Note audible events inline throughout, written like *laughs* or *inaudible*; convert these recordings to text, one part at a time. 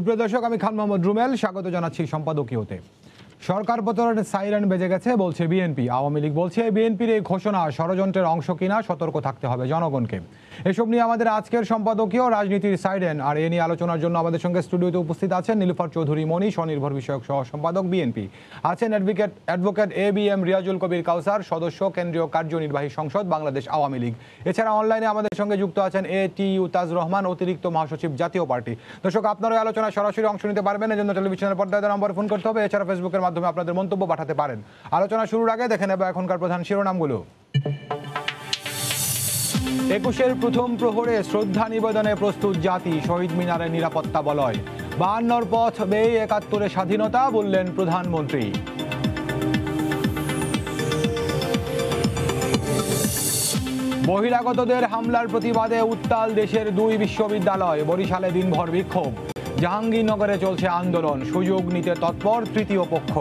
সুপ্রিয় দর্শক আমি খান মোহাম্মদ রুমেল স্বাগত জানাচ্ছি সম্পাদকীয়তে সরকার প্রচারণের সাইরেন বেজে গেছে বলছে বিএনপি আওয়ামী লীগ বলছে বিএনপির এই ঘোষণা ষড়যন্ত্রের অংশ কিনা সতর্ক থাকতে হবে জনগণকে এসব নিয়ে আমাদের আজকের সম্পাদকীয় রাজনীতির সাইরেন আর এ নিয়ে আলোচনার জন্য আমাদের সঙ্গে স্টুডিওতে উপস্থিত আছেন নীলফার চৌধুরী মণি স্বনির্ভর বিষয়ক সহ সম্পাদক বিএনপি আছেন advocate advocate A B M Riazul Kabir Kawsar সদস্য কেন্দ্রীয় কার্যনির্বাহী সংসদ বাংলাদেশ আওয়ামী লীগ এছাড়া অনলাইনে আমাদের সঙ্গে যুক্ত আছেন এ টি তাজ রহমান অতিরিক্ত মহাসচিব জাতীয় পার্টি দর্শক আপনারা আলোচনা সরাসরি অংশ নিতে পারবেন এজন্য টেলিভিশনের পর্দায় নম্বর ফোন করতে হবে এছাড়া ফেসবুকের মাধ্যমে আপনাদের মন্তব্য পাঠাতে পারেন আলোচনা শুরুর আগে দেখে নেব এখনকার প্রধান শিরোনামগুলো একুশের প্রথম প্রহরে শ্রদ্ধা নিবেদনে প্রস্তুত জাতি শহীদ মিনারের নিরাপত্তা বলয় বায়ান্নর পথ বেয়ে একাত্তরে স্বাধীনতা বললেন প্রধানমন্ত্রী মহিলাগতদের হামলার প্রতিবাদে উত্তাল দেশের দুই বিশ্ববিদ্যালয় বরিশালে দিনভর বিক্ষোভ জাহাঙ্গীরনগরে চলছে আন্দোলন সুযোগ নিতে তৎপর তৃতীয় পক্ষ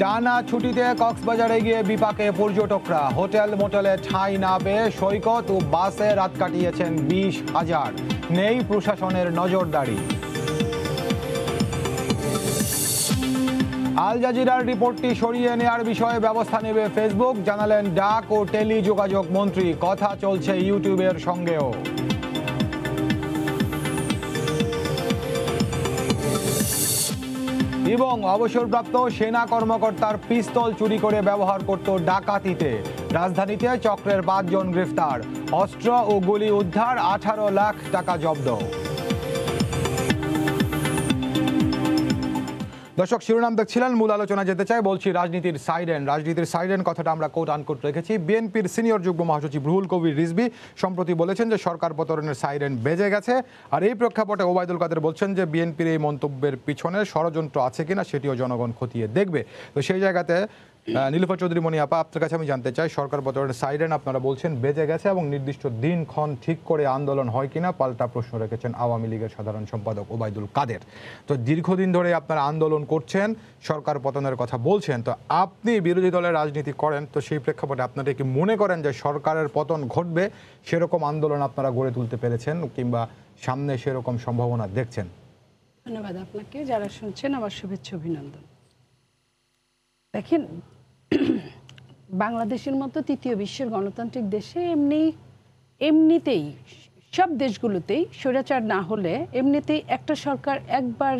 টানা ছুটিতে কক্সবাজারে গিয়ে বিপাকে পর্যটকরা হোটেল মোটেলে ছাই না পেয়ে সৈকত ও বাসে রাত কাটিয়েছেন বিশ হাজার নেই প্রশাসনের নজরদারি আল জাজিরার রিপোর্টটি সরিয়ে নেয়ার বিষয়ে ব্যবস্থা নেবে ফেসবুক জানালেন ডাক ও টেলি যোগাযোগ মন্ত্রী কথা চলছে ইউটিউবের সঙ্গেও এবং অবসরপ্রাপ্ত সেনা কর্মকর্তার পিস্তল চুরি করে ব্যবহার করত ডাকাতিতে রাজধানীতে চক্রের পাঁচজন গ্রেফতার অস্ত্র ও গুলি উদ্ধার আঠারো লাখ টাকা জব্দ দর্শক শিরোনাম দেখছিলেন মূল আলোচনা যেতে চাই বলছি রাজনীতির সাইরেন রাজনীতির সাইরেন কথাটা আমরা কোট আনকোট রেখেছি বিএনপির সিনিয়র যুগ্ম মহাসচিব রুহুল কবির রিজবি সম্প্রতি বলেছেন যে সরকার প্রতরণের সাইরেন বেজে গেছে আর এই প্রেক্ষাপটে ওবায়দুল কাদের বলছেন যে বিএনপির এই মন্তব্যের পিছনে ষড়যন্ত্র আছে কিনা সেটিও জনগণ খতিয়ে দেখবে তো সেই জায়গাতে নীলফা চৌধুরী মনি আপা আপনার কাছে আমি জানতে চাই সরকার বদলের সাইরেন আপনারা বলছেন বেজে গেছে এবং নির্দিষ্ট দিন ক্ষণ ঠিক করে আন্দোলন হয় কিনা পাল্টা প্রশ্ন রেখেছেন আওয়ামী লীগের সাধারণ সম্পাদক ওবায়দুল কাদের তো দীর্ঘদিন ধরে আপনারা আন্দোলন করছেন সরকার পতনের কথা বলছেন তো আপনি বিরোধী দলের রাজনীতি করেন তো সেই প্রেক্ষাপটে আপনারা কি মনে করেন যে সরকারের পতন ঘটবে সেরকম আন্দোলন আপনারা গড়ে তুলতে পেরেছেন কিংবা সামনে সেরকম সম্ভাবনা দেখছেন ধন্যবাদ আপনাকে যারা শুনছেন আমার শুভেচ্ছা অভিনন্দন দেখেন *clears throat* বাংলাদেশের মতো তৃতীয় বিশ্বের গণতান্ত্রিক দেশে এমনি এমনিতেই সব দেশগুলোতেই স্বৈরাচার না হলে এমনিতেই একটা সরকার একবার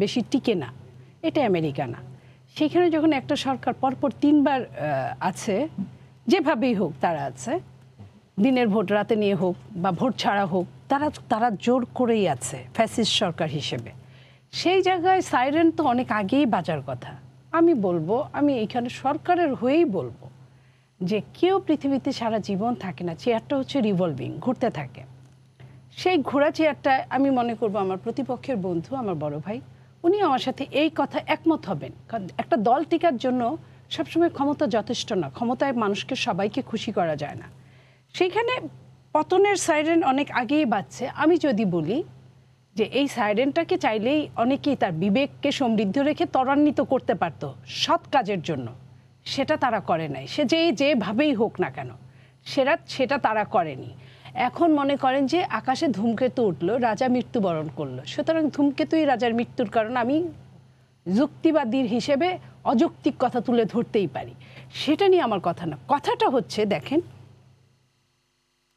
বেশি টিকে না এটা আমেরিকা না সেখানে যখন একটা সরকার পরপর তিনবার আছে যেভাবেই হোক তারা আছে দিনের ভোট রাতে নিয়ে হোক বা ভোট ছাড়া হোক তারা তারা জোর করেই আছে ফ্যাসিস্ট সরকার হিসেবে সেই জায়গায় সাইরেন তো অনেক আগেই বাজার কথা আমি বলবো আমি এখানে সরকারের হয়েই বলবো যে কেউ পৃথিবীতে সারা জীবন থাকে না চেয়ারটা হচ্ছে রিভলভিং ঘুরতে থাকে সেই ঘোরা চেয়ারটা আমি মনে করব আমার প্রতিপক্ষের বন্ধু আমার বড় ভাই উনি আমার সাথে এই কথা একমত হবেন কারণ একটা দল টিকার জন্য সবসময় ক্ষমতা যথেষ্ট না ক্ষমতায় মানুষকে সবাইকে খুশি করা যায় না সেইখানে পতনের সাইরেন অনেক আগেই বাজছে আমি যদি বলি যে এই সাইরেনটাকে চাইলেই অনেকেই তার বিবেককে সমৃদ্ধ রেখে ত্বরান্বিত করতে পারত সৎ কাজের জন্য সেটা তারা করে নাই সে যেই যেভাবেই হোক না কেন সেটা সেটা তারা করেনি এখন মনে করেন যে আকাশে ধূমকেতু উঠল রাজা মৃত্যুবরণ করলো সুতরাং ধূমকেতুই রাজার মৃত্যুর কারণ আমি যুক্তিবাদীর হিসেবে অযৌক্তিক কথা তুলে ধরতেই পারি সেটা নিয়ে আমার কথা না কথাটা হচ্ছে দেখেন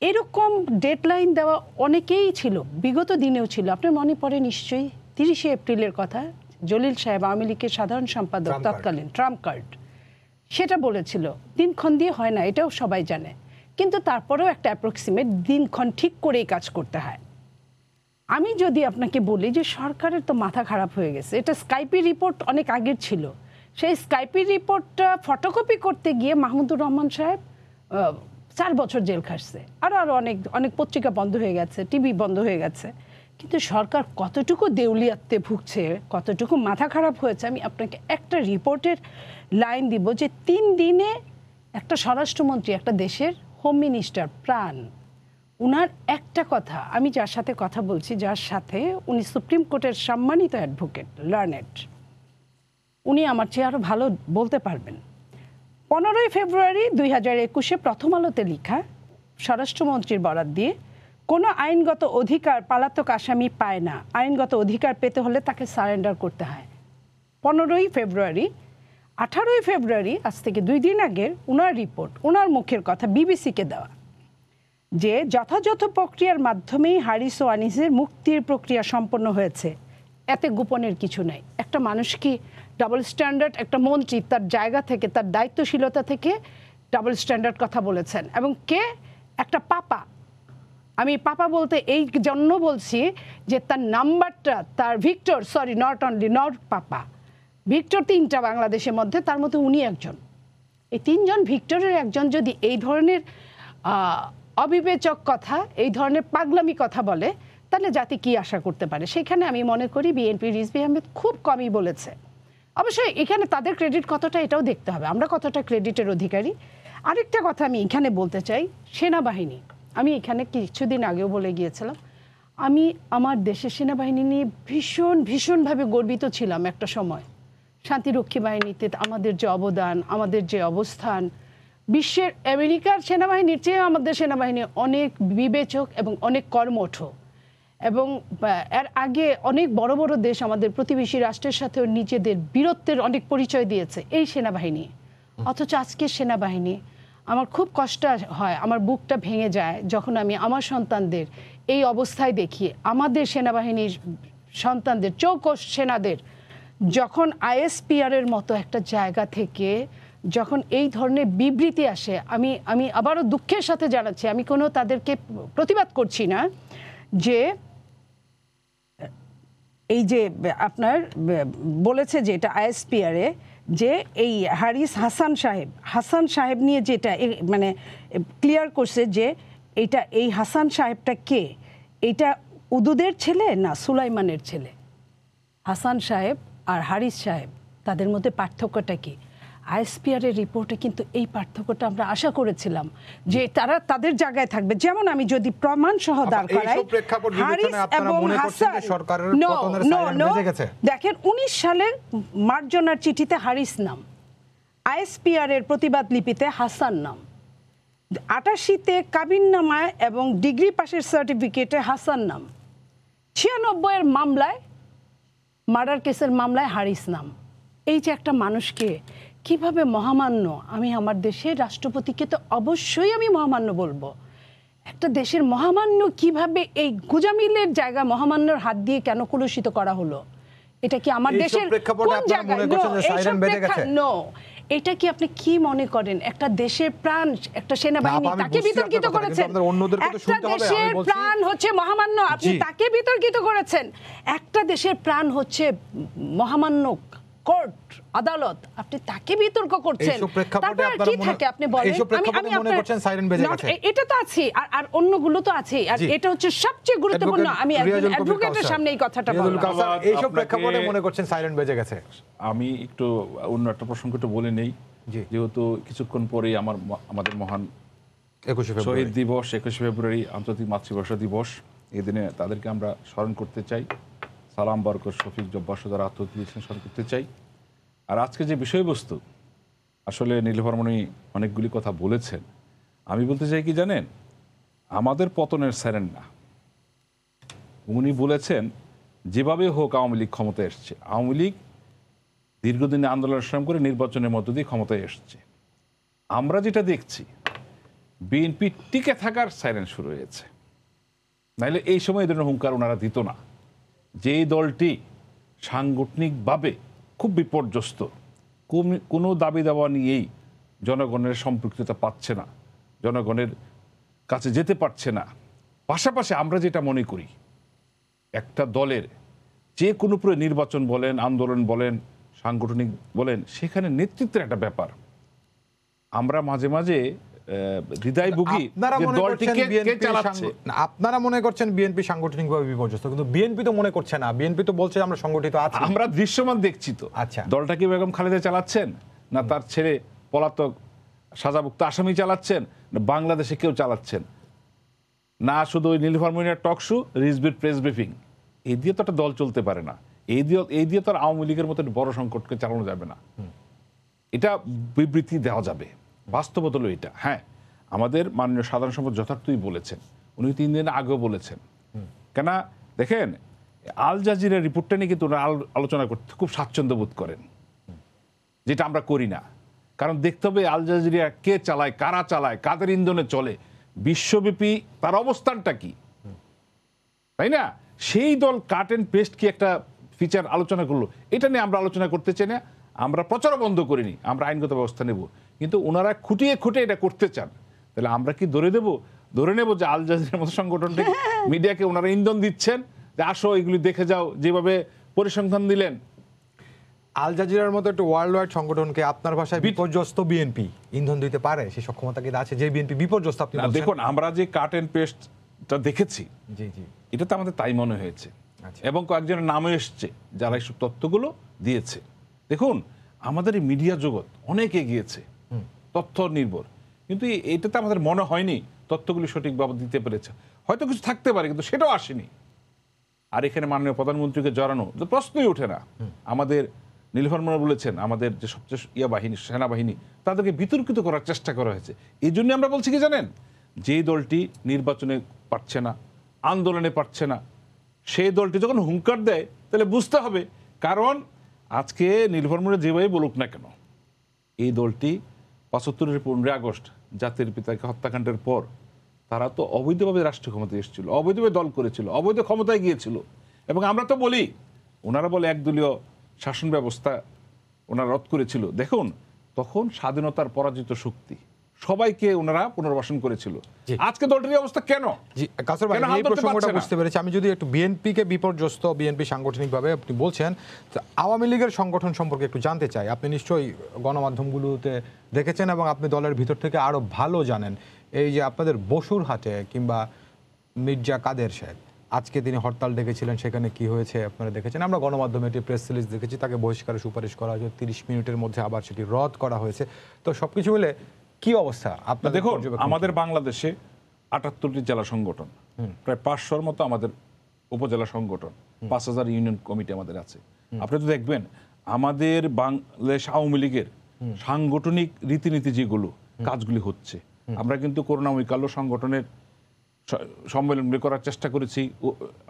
এরকম ডেডলাইন দেওয়া অনেকেই ছিল বিগত দিনেও ছিল আপনার মনে পড়ে নিশ্চয়ই তিরিশে এপ্রিলের কথা জলিল সাহেব আওয়ামী লীগের সাধারণ সম্পাদক তৎকালীন ট্রাম্প কার্ড সেটা বলেছিল দিনক্ষণ দিয়ে হয় না এটাও সবাই জানে কিন্তু তারপরেও একটা অ্যাপ্রক্সিমেট দিনক্ষণ ঠিক করেই কাজ করতে হয় আমি যদি আপনাকে বলি যে সরকারের তো মাথা খারাপ হয়ে গেছে এটা স্কাইপি রিপোর্ট অনেক আগের ছিল সেই স্কাইপি রিপোর্টটা ফটোকপি করতে গিয়ে মাহমুদুর রহমান সাহেব চার বছর জেল খাসছে আর আরও অনেক অনেক পত্রিকা বন্ধ হয়ে গেছে টিভি বন্ধ হয়ে গেছে কিন্তু সরকার কতটুকু দেউলিয়াতে ভুগছে কতটুকু মাথা খারাপ হয়েছে আমি আপনাকে একটা রিপোর্টের লাইন দিব যে তিন দিনে একটা স্বরাষ্ট্রমন্ত্রী একটা দেশের হোম মিনিস্টার প্রাণ উনার একটা কথা আমি যার সাথে কথা বলছি যার সাথে উনি সুপ্রিম কোর্টের সম্মানিত অ্যাডভোকেট লার্নেট উনি আমার চেয়ে আরও ভালো বলতে পারবেন পনেরোই ফেব্রুয়ারি দুই হাজার একুশে প্রথম আলোতে লেখা স্বরাষ্ট্রমন্ত্রীর বরাত দিয়ে কোনো আইনগত অধিকার পালাতক আসামি পায় না আইনগত অধিকার পেতে হলে তাকে সারেন্ডার করতে হয় পনেরোই ফেব্রুয়ারি আঠারোই ফেব্রুয়ারি আজ থেকে দুই দিন আগের ওনার রিপোর্ট ওনার মুখের কথা বিবিসিকে দেওয়া যে যথাযথ প্রক্রিয়ার মাধ্যমেই হারিস ও আনিসের মুক্তির প্রক্রিয়া সম্পন্ন হয়েছে এতে গোপনের কিছু নাই একটা মানুষ কি ডাবল স্ট্যান্ডার্ড একটা মন্ত্রী তার জায়গা থেকে তার দায়িত্বশীলতা থেকে ডাবল স্ট্যান্ডার্ড কথা বলেছেন এবং কে একটা পাপা আমি পাপা বলতে এই জন্য বলছি যে তার নাম্বারটা তার Victor sorry not only not Papa Victor তিনটা বাংলাদেশের মধ্যে তার মধ্যে উনি একজন এই তিনজন ভিক্টরের একজন যদি এই ধরনের অবিবেচক কথা এই ধরনের পাগলামি কথা বলে তাহলে জাতি কি আশা করতে পারে সেখানে আমি মনে করি বিএনপি রিজবি আহমেদ খুব কমই বলেছে অবশ্যই এখানে তাদের ক্রেডিট কতটা এটাও দেখতে হবে আমরা কতটা ক্রেডিটের অধিকারী আরেকটা কথা আমি এখানে বলতে চাই সেনাবাহিনী আমি এখানে কিছুদিন আগেও বলে গিয়েছিলাম আমি আমার দেশের সেনাবাহিনী নিয়ে ভীষণ ভীষণভাবে গর্বিত ছিলাম একটা সময় শান্তিরক্ষী বাহিনীতে আমাদের যে অবদান আমাদের যে অবস্থান বিশ্বের আমেরিকার সেনাবাহিনীর চেয়ে আমাদের সেনাবাহিনী অনেক বিবেচক এবং অনেক কর্মঠ এবং এর আগে অনেক বড় বড় দেশ আমাদের প্রতিবেশী রাষ্ট্রের সাথেও নিজেদের বীরত্বের অনেক পরিচয় দিয়েছে এই সেনাবাহিনী অথচ আজকের সেনাবাহিনী আমার খুব কষ্ট হয় আমার বুকটা ভেঙে যায় যখন আমি আমার সন্তানদের এই অবস্থায় দেখি আমাদের সেনাবাহিনীর সন্তানদের চৌকস সেনাদের যখন আইএসপিআরের মতো একটা জায়গা থেকে যখন এই ধরনের বিবৃতি আসে আমি আমি আবারও দুঃখের সাথে জানাচ্ছি আমি কোনো তাদেরকে প্রতিবাদ করছি না যে এই যে আপনার বলেছে যে এটা আইএসপিআরে যে এই হারিস হাসান সাহেব হাসান সাহেব নিয়ে যেটা মানে ক্লিয়ার করছে যে এটা এই হাসান সাহেবটা কে এটা উদুদের ছেলে না সুলাইমানের ছেলে হাসান সাহেব আর হারিস সাহেব তাদের মধ্যে পার্থক্যটা কী আইএসপিআরের রিপোর্টে কিন্তু এই পার্থক্যটা আমরা আশা করেছিলাম যে তারা তাদের জায়গায় থাকবে যেমন আমি যদি প্রমাণ সহ দাঁড় করাই দেখেন উনিশ সালে মার্জনার চিঠিতে হারিস নাম আইএসপিআর এর প্রতিবাদ লিপিতে হাসান নাম আটাশিতে নামায় এবং ডিগ্রি পাশের সার্টিফিকেটে হাসান নাম ছিয়ানব্বইয়ের মামলায় মার্ডার কেসের মামলায় হারিস নাম এই যে একটা মানুষকে কিভাবে মহামান্য আমি আমার দেশের রাষ্ট্রপতিকে তো অবশ্যই আমি মহামান্য বলবো একটা দেশের মহামান্য কিভাবে এই গুজামিলের জায়গা মহামান্যর হাত দিয়ে কেন কলুষিত করা হলো এটা কি আমার দেশের কোন জায়গায় এটা কি আপনি কি মনে করেন একটা দেশের প্রাণ একটা সেনাবাহিনী তাকে বিতর্কিত করেছেন একটা দেশের প্রাণ হচ্ছে মহামান্য আপনি তাকে বিতর্কিত করেছেন একটা দেশের প্রাণ হচ্ছে মহামান্য কোর্ট আদালত আপনি তাকে বিতর্ক করছেন তারপর কি থাকে আপনি বলেন এটা তো আছে আর অন্যগুলো তো আছে আর এটা হচ্ছে সবচেয়ে গুরুত্বপূর্ণ আমি অ্যাডভোকেটের সামনে এই কথাটা বললাম আচ্ছা, এই প্রেক্ষাপটে মনে করছেন সাইরেন বেজে গেছে আমি একটু অন্য একটা প্রসঙ্গ একটু বলে নেই যেহেতু কিছুক্ষণ পরেই আমার আমাদের মহান শহীদ দিবস একুশে ফেব্রুয়ারি আন্তর্জাতিক মাতৃভাষা দিবস এই দিনে তাদেরকে আমরা স্মরণ করতে চাই সালাম বরকর শফিক যারা আত্মতি দিয়েছেন সব করতে চাই আর আজকে যে বিষয়বস্তু আসলে নীলভরমণি অনেকগুলি কথা বলেছেন আমি বলতে চাই কি জানেন আমাদের পতনের স্যারেন না উনি বলেছেন যেভাবে হোক আওয়ামী লীগ ক্ষমতায় এসছে আওয়ামী লীগ দীর্ঘদিন আন্দোলন শ্রম করে নির্বাচনের মধ্য দিয়ে ক্ষমতায় এসছে আমরা যেটা দেখছি বিএনপি টিকে থাকার সাইরেন শুরু হয়েছে নাহলে এই সময় এদের হুঙ্কার ওনারা দিত না যেই দলটি সাংগঠনিকভাবে খুব বিপর্যস্ত কোনো দাবি দাওয়া নিয়েই জনগণের সম্পৃক্ততা পাচ্ছে না জনগণের কাছে যেতে পারছে না পাশাপাশি আমরা যেটা মনে করি একটা দলের যে কোনো পুরো নির্বাচন বলেন আন্দোলন বলেন সাংগঠনিক বলেন সেখানে নেতৃত্বের একটা ব্যাপার আমরা মাঝে মাঝে হৃদয় বুগি আপনারা মনে করছেন বিএনপি সাংগঠনিকভাবে বিপর্যস্ত কিন্তু বিএনপি তো মনে করছে না বিএনপি তো বলছে আমরা সংগঠিত আছি আমরা দৃশ্যমান দেখছি তো আচ্ছা দলটা কি বেগম খালেদা চালাচ্ছেন না তার ছেলে পলাতক সাজাভুক্ত আসামি চালাচ্ছেন না বাংলাদেশে কেউ চালাচ্ছেন না শুধু ওই টক টকশু রিজবির প্রেস ব্রিফিং এই দিয়ে তো একটা দল চলতে পারে না এই দিয়ে এই দিয়ে তো আর আওয়ামী লীগের মতো বড় সংকটকে চালানো যাবে না এটা বিবৃতি দেওয়া যাবে বাস্তব হলো এটা হ্যাঁ আমাদের মাননীয় সাধারণ সম্পদ যথার্থই বলেছেন উনি তিন দিন আগেও বলেছেন কেন দেখেন আল জাজিরা রিপোর্টটা নিয়ে কিন্তু ওনারা আলোচনা করতে খুব স্বাচ্ছন্দ্য বোধ করেন যেটা আমরা করি না কারণ দেখতে হবে আল জাজিরা কে চালায় কারা চালায় কাদের ইন্ধনে চলে বিশ্বব্যাপী তার অবস্থানটা কি তাই না সেই দল কাট অ্যান্ড পেস্ট কি একটা ফিচার আলোচনা করলো এটা নিয়ে আমরা আলোচনা করতে চাই না আমরা প্রচার বন্ধ করিনি আমরা আইনগত ব্যবস্থা নেব কিন্তু ওনারা খুঁটিয়ে খুঁটিয়ে এটা করতে চান তাহলে আমরা কি ধরে দেব ধরে নেব যে আল জাজিরার মতো সংগঠনটি *laughs* মিডিয়াকে ওনারা ইন্ধন দিচ্ছেন যে আসো এগুলি দেখে যাও যেভাবে পরিসংখ্যান দিলেন আল জাজিরার মতো একটা ওয়ার্ল্ড ওয়াইড সংগঠনকে আপনার ভাষায় বিপর্যস্ত বিএনপি ইন্ধন দিতে পারে সেই সক্ষমতা কিন্তু আছে যে বিএনপি বিপর্যস্ত আপনি দেখুন আমরা যে কাট অ্যান্ড পেস্টটা দেখেছি জি জি এটা তো আমাদের তাই মনে হয়েছে আচ্ছা। এবং কয়েকজনের নামও এসছে যারা এইসব তথ্যগুলো দিয়েছে দেখুন আমাদের এই মিডিয়া জগৎ অনেক এগিয়েছে তথ্য নির্ভর কিন্তু এটা তো আমাদের মনে হয়নি তথ্যগুলি সঠিকভাবে দিতে পেরেছে হয়তো কিছু থাকতে পারে কিন্তু সেটাও আসেনি আর এখানে মাননীয় প্রধানমন্ত্রীকে জড়ানো তো প্রশ্নই ওঠে না আমাদের নীলফার্মা বলেছেন আমাদের যে সবচেয়ে ইয়া বাহিনী সেনাবাহিনী তাদেরকে বিতর্কিত করার চেষ্টা করা হয়েছে এই জন্য আমরা বলছি কি জানেন যে দলটি নির্বাচনে পারছে না আন্দোলনে পারছে না সেই দলটি যখন হুঙ্কার দেয় তাহলে বুঝতে হবে কারণ আজকে নীলফার্মুরা যেভাবে বলুক না কেন এই দলটি পঁচাত্তরের পনেরোই আগস্ট জাতির পিতাকে হত্যাকাণ্ডের পর তারা তো অবৈধভাবে রাষ্ট্র ক্ষমতায় এসেছিল অবৈধভাবে দল করেছিল অবৈধ ক্ষমতায় গিয়েছিল এবং আমরা তো বলি ওনারা বলে একদলীয় শাসন ব্যবস্থা ওনারা রদ করেছিল দেখুন তখন স্বাধীনতার পরাজিত শক্তি সবাইকে ওনারা পুনর্বাসন করেছিল আজকে দলটির অবস্থা কেন এই প্রসঙ্গটা বুঝতে পেরেছি আমি যদি একটু বিএনপিকে বিপর্যস্ত বিএনপি সাংগঠনিকভাবে আপনি বলছেন আওয়ামী লীগের সংগঠন সম্পর্কে একটু জানতে চাই আপনি নিশ্চয়ই গণমাধ্যমগুলোতে দেখেছেন এবং আপনি দলের ভিতর থেকে আরো ভালো জানেন এই যে আপনাদের বসুর হাটে কিংবা মির্জা কাদের সাহেব আজকে তিনি হরতাল ডেকেছিলেন সেখানে কি হয়েছে আপনারা দেখেছেন আমরা গণমাধ্যমে একটি প্রেস রিলিজ দেখেছি তাকে বহিষ্কারের সুপারিশ করা হয়েছে তিরিশ মিনিটের মধ্যে আবার সেটি রদ করা হয়েছে তো সবকিছু মিলে কি অবস্থা আপনার দেখো আমাদের বাংলাদেশে আটাত্তরটি জেলা সংগঠন প্রায় পাঁচশোর মতো আমাদের উপজেলা সংগঠন পাঁচ হাজার ইউনিয়ন কমিটি আমাদের আছে আপনি তো দেখবেন আমাদের বাংলাদেশ আওয়ামী লীগের সাংগঠনিক রীতিনীতি যেগুলো কাজগুলি হচ্ছে আমরা কিন্তু করোনা করোনাময়কাল্য সংগঠনের সম্মেলনগুলি করার চেষ্টা করেছি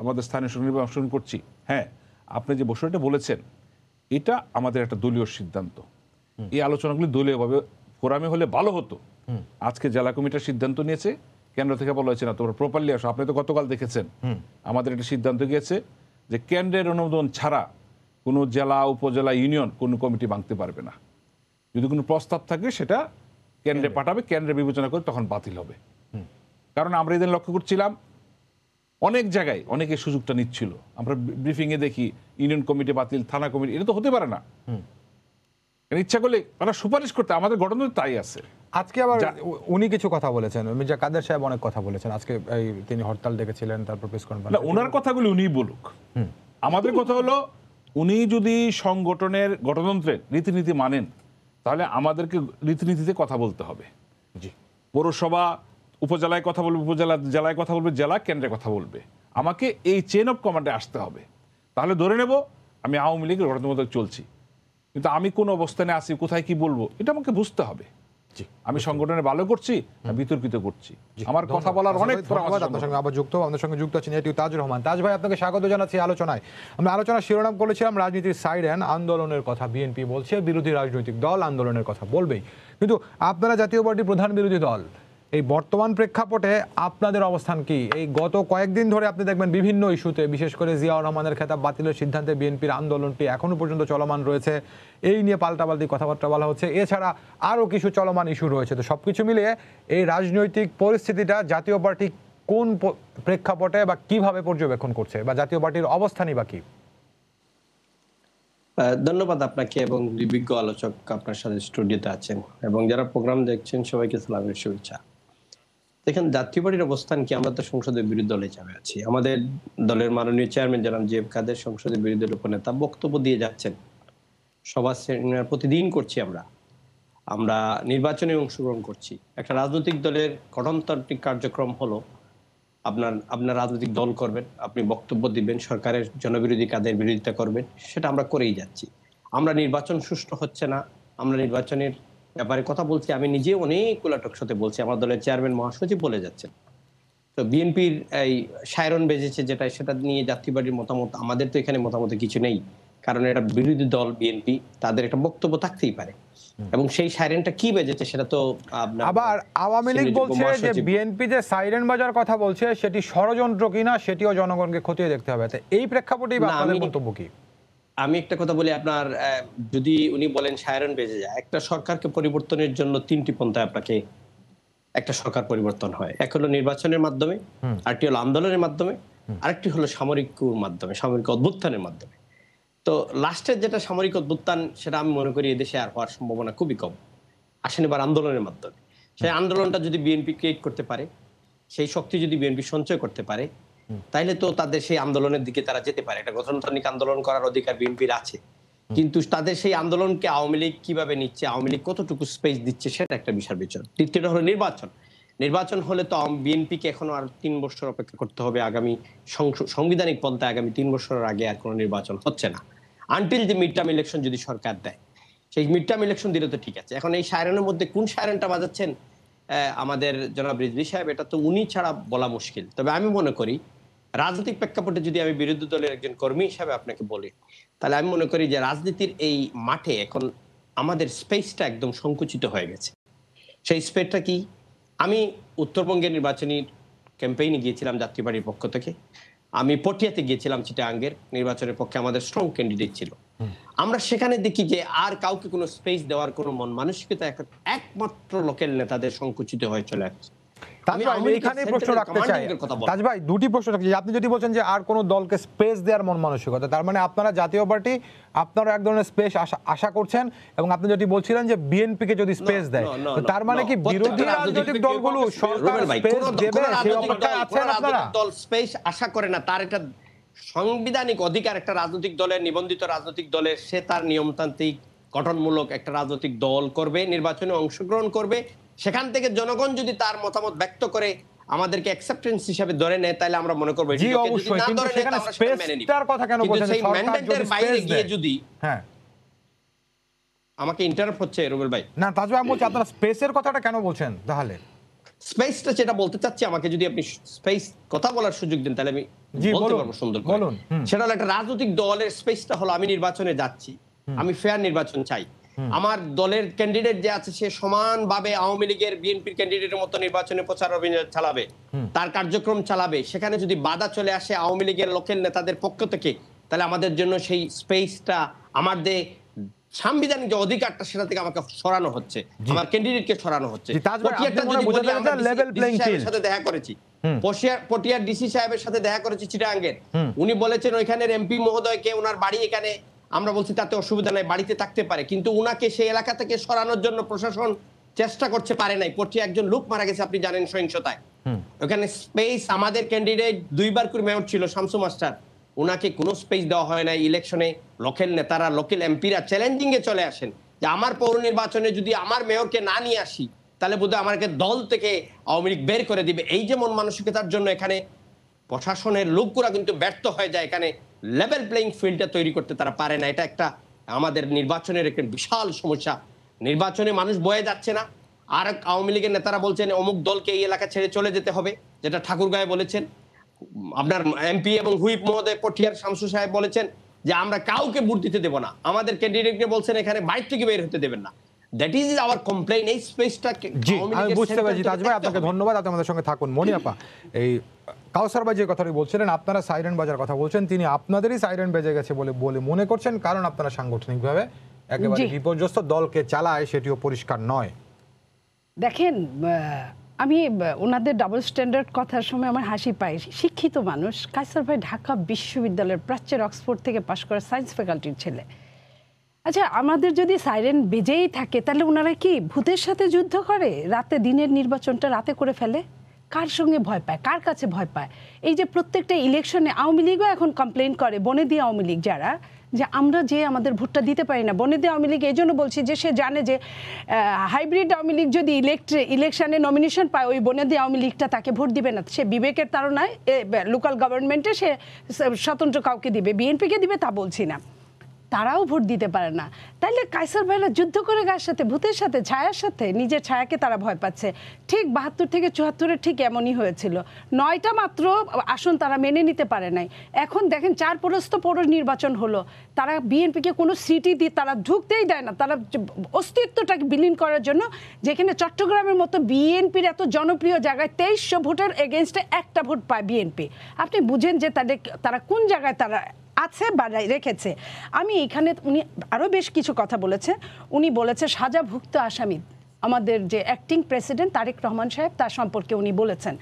আমাদের স্থানীয় সংগঠন অংশগ্রহণ করছি হ্যাঁ আপনি যে বসুটা বলেছেন এটা আমাদের একটা দলীয় সিদ্ধান্ত এই আলোচনাগুলি দলীয়ভাবে ফোরামে হলে ভালো হতো আজকে জেলা কমিটির সিদ্ধান্ত নিয়েছে কেন্দ্র থেকে বলা হয়েছে না তোমরা প্রপারলি আসো আপনি তো গতকাল দেখেছেন আমাদের একটা সিদ্ধান্ত গিয়েছে যে কেন্দ্রের অনুমোদন ছাড়া কোনো জেলা উপজেলা ইউনিয়ন কোনো কমিটি ভাঙতে পারবে না যদি কোনো প্রস্তাব থাকে সেটা কেন্দ্রে পাঠাবে কেন্দ্রে বিবেচনা করে তখন বাতিল হবে কারণ আমরা এদিন লক্ষ্য করছিলাম অনেক জায়গায় অনেকে সুযোগটা নিচ্ছিল আমরা ব্রিফিংয়ে দেখি ইউনিয়ন কমিটি বাতিল থানা কমিটি এটা তো হতে পারে না মানে ইচ্ছা করলে ওরা সুপারিশ করতে আমাদের গঠনতন্ত্র তাই আছে আজকে আবার উনি কিছু কথা বলেছেন মির্জা কাদের সাহেব অনেক কথা বলেছেন আজকে এই তিনি হরতাল ডেকেছিলেন তারপর প্রেস কনফারেন্স না ওনার কথাগুলি উনি বলুক আমাদের কথা হলো উনি যদি সংগঠনের গঠনতন্ত্রের রীতিনীতি মানেন তাহলে আমাদেরকে রীতিনীতিতে কথা বলতে হবে জি পৌরসভা উপজেলায় কথা বলবে উপজেলা জেলায় কথা বলবে জেলা কেন্দ্রে কথা বলবে আমাকে এই চেন অফ কমান্ডে আসতে হবে তাহলে ধরে নেব আমি আওয়ামী লীগের গঠনতন্ত্র চলছি কিন্তু আমি কোন অবস্থানে আছি কোথায় কি বলবো এটা আমাকে বুঝতে হবে আমি সংগঠনের ভালো করছি বিতর্কিত করছি আমার কথা বলার অনেক আপনার সঙ্গে আবার যুক্ত আমাদের সঙ্গে যুক্ত আছেন এটি তাজ রহমান তাজ ভাই আপনাকে স্বাগত জানাচ্ছি আলোচনায় আমরা আলোচনা শিরোনাম করেছিলাম রাজনীতির এন আন্দোলনের কথা বিএনপি বলছে বিরোধী রাজনৈতিক দল আন্দোলনের কথা বলবেই কিন্তু আপনারা জাতীয় পার্টির প্রধান বিরোধী দল এই বর্তমান প্রেক্ষাপটে আপনাদের অবস্থান কি এই গত কয়েকদিন ধরে আপনি দেখবেন বিভিন্ন ইস্যুতে বিশেষ করে জিয়াউর রহমানের খেতাব বাতিলের সিদ্ধান্তে বিএনপির আন্দোলনটি এখনও পর্যন্ত চলমান রয়েছে এই নিয়ে পাল্টাপাল্টি কথাবার্তা বলা হচ্ছে এছাড়া আরও কিছু চলমান ইস্যু রয়েছে তো সব কিছু মিলিয়ে এই রাজনৈতিক পরিস্থিতিটা জাতীয় পার্টি কোন প্রেক্ষাপটে বা কিভাবে পর্যবেক্ষণ করছে বা জাতীয় পার্টির অবস্থানই বা কি ধন্যবাদ আপনাকে এবং বিজ্ঞ আলোচক আপনার সাথে স্টুডিওতে আছেন এবং যারা প্রোগ্রাম দেখছেন সবাইকে সালামের শুভেচ্ছা দেখেন জাতীয় পার্টির অবস্থান কি আমরা তো সংসদের বিরুদ্ধে দলে চাপে আছি আমাদের দলের মাননীয় চেয়ারম্যান জানান জেব কাদের সংসদের বিরুদ্ধে উপনেতা বক্তব্য দিয়ে যাচ্ছেন সভা শ্রেণীর প্রতিদিন করছি আমরা আমরা নির্বাচনে অংশগ্রহণ করছি একটা রাজনৈতিক দলের গঠনতান্ত্রিক কার্যক্রম হলো আপনার আপনার রাজনৈতিক দল করবেন আপনি বক্তব্য দিবেন সরকারের জনবিরোধী কাদের বিরোধিতা করবেন সেটা আমরা করেই যাচ্ছি আমরা নির্বাচন সুষ্ঠু হচ্ছে না আমরা নির্বাচনের ব্যাপারে কথা বলছি আমি নিজে অনেকগুলো টকশোতে বলছি আমার দলের চেয়ারম্যান মহাসচিব বলে যাচ্ছেন তো বিএনপির এই সায়রন বেজেছে যেটা সেটা নিয়ে যাত্রীবাড়ির মতামত আমাদের তো এখানে মতামত কিছু নেই কারণ এটা বিরোধী দল বিএনপি তাদের একটা বক্তব্য থাকতেই পারে এবং সেই সাইরেনটা কি বেজেছে সেটা তো আবার আওয়ামী লীগ বলছে যে বিএনপি যে সাইরেন বাজার কথা বলছে সেটি ষড়যন্ত্র কিনা সেটিও জনগণকে খতিয়ে দেখতে হবে এই প্রেক্ষাপটেই বা আপনাদের মন্তব্য কি আমি একটা কথা বলি আপনার যদি উনি বলেন সায়রন বেজে যায় একটা সরকারকে পরিবর্তনের জন্য তিনটি পন্থায় আপনাকে একটা সরকার পরিবর্তন হয় এক হলো নির্বাচনের মাধ্যমে আরেকটি হলো আন্দোলনের মাধ্যমে আরেকটি হলো সামরিক মাধ্যমে সামরিক অভ্যুত্থানের মাধ্যমে তো লাস্টের যেটা সামরিক অভ্যুত্থান সেটা আমি মনে করি এদেশে আর হওয়ার সম্ভাবনা খুবই কম আসেন এবার আন্দোলনের মাধ্যমে সেই আন্দোলনটা যদি বিএনপি ক্রিয়েট করতে পারে সেই শক্তি যদি বিএনপি সঞ্চয় করতে পারে তাইলে তো তাদের সেই আন্দোলনের দিকে তারা যেতে পারে একটা গঠনতান্ত্রিক আন্দোলন করার অধিকার বিএনপির আছে কিন্তু তাদের সেই আন্দোলনকে আওয়ামী লীগ কিভাবে নিচ্ছে আওয়ামী লীগ কতটুকু স্পেস দিচ্ছে সেটা একটা বিষয় বিচার তৃতীয়টা হলো নির্বাচন নির্বাচন হলে তো বিএনপিকে এখনো আর তিন বছর অপেক্ষা করতে হবে আগামী সাংবিধানিক পন্থায় আগামী তিন বছরের আগে আর কোনো নির্বাচন হচ্ছে না আনটিল যে মিড টার্ম ইলেকশন যদি সরকার দেয় সেই মিড টার্ম ইলেকশন দিলে তো ঠিক আছে এখন এই সায়রনের মধ্যে কোন সায়রনটা বাজাচ্ছেন আমাদের জনাব রিজভি সাহেব এটা তো উনি ছাড়া বলা মুশকিল তবে আমি মনে করি রাজনৈতিক প্রেক্ষাপটে যদি আমি বিরোধী দলের একজন কর্মী হিসাবে আপনাকে বলি তাহলে আমি মনে করি যে রাজনীতির এই মাঠে এখন আমাদের স্পেসটা একদম সংকুচিত হয়ে গেছে সেই স্পেসটা কি আমি উত্তরবঙ্গের নির্বাচনীর ক্যাম্পেইনে গিয়েছিলাম যাত্রীবাড়ির পক্ষ থেকে আমি পটিয়াতে গিয়েছিলাম চিটাঙ্গের নির্বাচনের পক্ষে আমাদের স্ট্রং ক্যান্ডিডেট ছিল আমরা সেখানে দেখি যে আর কাউকে কোনো স্পেস দেওয়ার কোনো মন মানসিকতা একমাত্র লোকের নেতাদের সংকুচিত হয়ে চলে আসছে আপনি যদি বলছেন যে আর দলকে স্পেস দেওয়ার মন মানসিকতা তার মানে আপনারা জাতীয় পার্টি আপনারা এক ধরনের স্পেস আশা করছেন এবং আপনি বলছিলেন যে যদি স্পেস দেয় তার মানে কি বিরোধী রাজনৈতিক দলগুলো সরকার স্পেস দেবে দল স্পেস আশা করে না তার সাংবিধানিক অধিকার একটা রাজনৈতিক দলের নিবন্ধিত রাজনৈতিক দলে সে তার নিয়মতান্ত্রিক গঠনমূলক একটা রাজনৈতিক দল করবে নির্বাচনে অংশগ্রহণ করবে সেখান থেকে জনগণ যদি তার মতামত ব্যক্ত করে আমাদেরকে অ্যাকসেপ্টেন্স হিসেবে ধরে নেয় তাহলে আমরা মনে করব কথা কেন বলছেন সেই ম্যান্ডেটের বাইরে গিয়ে যদি হ্যাঁ আমাকে ইন্টারাপ্ট হচ্ছে রুবেল ভাই না তাজু আমি বলছি আপনারা স্পেসের কথাটা কেন বলছেন তাহলে স্পেসটা যেটা বলতে চাচ্ছি আমাকে যদি আপনি স্পেস কথা বলার সুযোগ দেন তাহলে আমি বলতে পারবো সুন্দর করে সেটা হলো একটা রাজনৈতিক দলের স্পেসটা হলো আমি নির্বাচনে যাচ্ছি আমি ফেয়ার নির্বাচন চাই আমার দলের ক্যান্ডিডেট যে আছে সে সমানভাবে আওয়ামী লীগের বিএনপির ক্যান্ডিডেটের মতো নির্বাচনে প্রচার অভিযান চালাবে তার কার্যক্রম চালাবে সেখানে যদি বাধা চলে আসে আওয়ামী লীগের লোকের নেতাদের পক্ষ থেকে তাহলে আমাদের জন্য সেই স্পেসটা আমাদের সাংবিধানিক যে অধিকারটা সেটা থেকে আমাকে সরানো হচ্ছে আমার ক্যান্ডিডেটকে সরানো হচ্ছে সাথে দেখা করেছি পটিয়ার ডিসি সাহেবের সাথে দেখা করেছি চিটাঙ্গের উনি বলেছেন ওইখানের এমপি মহোদয়কে ওনার বাড়ি এখানে আমরা বলছি তাতে অসুবিধা নাই বাড়িতে থাকতে পারে কিন্তু উনাকে সেই এলাকা থেকে সরানোর জন্য প্রশাসন চেষ্টা করছে পারে নাই পড়ছে একজন লোক মারা গেছে আপনি জানেন সহিংসতায় ওখানে স্পেস আমাদের ক্যান্ডিডেট দুইবার করে মেয়র ছিল শামসু মাস্টার ওনাকে কোনো স্পেস দেওয়া হয় না ইলেকশনে লোকাল নেতারা লোকাল এমপিরা চ্যালেঞ্জিং এ চলে আসেন যে আমার পৌর নির্বাচনে যদি আমার মেয়রকে না নিয়ে আসি তাহলে বোধহয় আমাকে দল থেকে আওয়ামী লীগ বের করে দিবে এই যে মন মানসিকতার জন্য এখানে প্রশাসনের লোকগুলা কিন্তু ব্যর্থ হয়ে যায় এখানে লেভেল প্লেইং ফিল্ডটা তৈরি করতে তারা পারে না এটা একটা আমাদের নির্বাচনের একটা বিশাল সমস্যা নির্বাচনে মানুষ বয়ে যাচ্ছে না আর আওয়ামী লীগের নেতারা বলছেন অমুক দলকে এই এলাকা ছেড়ে চলে যেতে হবে যেটা ঠাকুরগাঁয়ে বলেছেন আপনার এমপি এবং হুইপ মহোদয় পটিয়ার শামসু সাহেব বলেছেন যে আমরা কাউকে ভোট দিতে দেবো না আমাদের ক্যান্ডিডেটকে বলছেন এখানে বাইর থেকে বের হতে দেবেন না আমি বুঝতে পারছি তাজ ভাই আপনাকে ধন্যবাদ আপনি আমাদের সঙ্গে থাকুন মনি আপা এই কাউসার ভাই কথাটি বলছিলেন আপনারা সাইরেন বাজার কথা বলছেন তিনি আপনাদেরই সাইরেন বেজে গেছে বলে বলে মনে করছেন কারণ আপনারা সাংগঠনিকভাবে একেবারে বিপর্যস্ত দলকে চালায় সেটিও পরিষ্কার নয় দেখেন আমি ওনাদের ডাবল স্ট্যান্ডার্ড কথার সময় আমার হাসি পাই শিক্ষিত মানুষ কাইসার ভাই ঢাকা বিশ্ববিদ্যালয়ের প্রাচ্যের অক্সফোর্ড থেকে পাশ করা সায়েন্স ফ্যাকাল্টির ছেলে আচ্ছা আমাদের যদি সাইরেন বেজেই থাকে তাহলে ওনারা কি ভূতের সাথে যুদ্ধ করে রাতে দিনের নির্বাচনটা রাতে করে ফেলে কার সঙ্গে ভয় পায় কার কাছে ভয় পায় এই যে প্রত্যেকটা ইলেকশনে আওয়ামী লীগও এখন কমপ্লেন করে বনে দিয়ে আওয়ামী লীগ যারা যে আমরা যে আমাদের ভোটটা দিতে পারি না বনেদি আওয়ামী লীগ এই জন্য বলছি যে সে জানে যে হাইব্রিড আওয়ামী লীগ যদি ইলেকট্রে ইলেকশনে নমিনেশন পায় ওই বনেদি আওয়ামী লীগটা তাকে ভোট দিবে না সে বিবেকের তাড়নায় লোকাল গভর্নমেন্টে সে স্বতন্ত্র কাউকে দিবে বিএনপিকে দিবে তা বলছি না তারাও ভোট দিতে পারে না তাইলে কাইসার ভাইরা যুদ্ধ করে গায়ের সাথে ভূতের সাথে ছায়ার সাথে নিজের ছায়াকে তারা ভয় পাচ্ছে ঠিক বাহাত্তর থেকে চুয়াত্তরে ঠিক এমনই হয়েছিল নয়টা মাত্র আসন তারা মেনে নিতে পারে নাই এখন দেখেন চার পরস্ত পৌর নির্বাচন হলো তারা বিএনপিকে কোনো সিটি দিয়ে তারা ঢুকতেই দেয় না তারা অস্তিত্বটাকে বিলীন করার জন্য যেখানে চট্টগ্রামের মতো বিএনপির এত জনপ্রিয় জায়গায় তেইশশো ভোটের এগেনস্টে একটা ভোট পায় বিএনপি আপনি বুঝেন যে তাদের তারা কোন জায়গায় তারা আছে বা রেখেছে আমি এখানে উনি আরও বেশ কিছু কথা বলেছে উনি বলেছে সাজাভুক্ত আসামি আমাদের যে অ্যাক্টিং প্রেসিডেন্ট তারেক রহমান সাহেব তার সম্পর্কে উনি বলেছেন